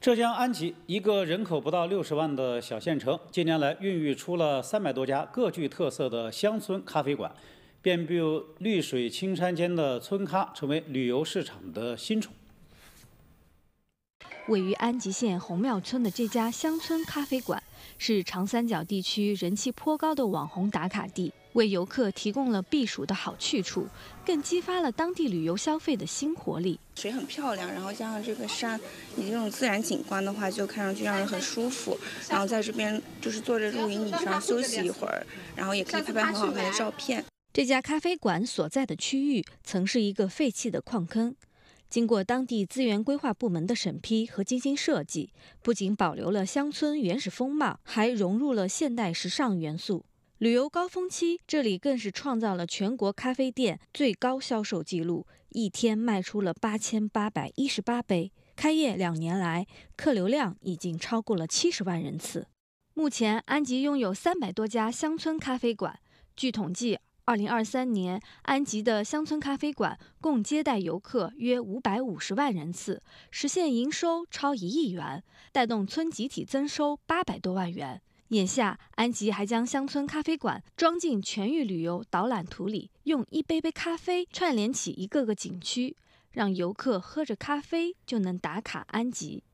浙江安吉一个人口不到六十万的小县城，近年来孕育出了三百多家各具特色的乡村咖啡馆，遍布绿水青山间的村咖，成为旅游市场的新宠。位于安吉县红庙村的这家乡村咖啡馆，是长三角地区人气颇高的网红打卡地，为游客提供了避暑的好去处，更激发了当地旅游消费的新活力。水很漂亮，然后加上这个山，以这种自然景观的话，就看上去让人很舒服。然后在这边就是坐着露营椅上休息一会儿，然后也可以拍拍很好看的照片。这家咖啡馆所在的区域曾是一个废弃的矿坑。经过当地资源规划部门的审批和精心设计，不仅保留了乡村原始风貌，还融入了现代时尚元素。旅游高峰期，这里更是创造了全国咖啡店最高销售记录，一天卖出了八千八百一十八杯。开业两年来，客流量已经超过了七十万人次。目前，安吉拥有三百多家乡村咖啡馆。据统计，二零二三年，安吉的乡村咖啡馆共接待游客约五百五十万人次，实现营收超一亿元，带动村集体增收八百多万元。眼下，安吉还将乡村咖啡馆装进全域旅游导览图里，用一杯杯咖啡串联起一个个景区，让游客喝着咖啡就能打卡安吉。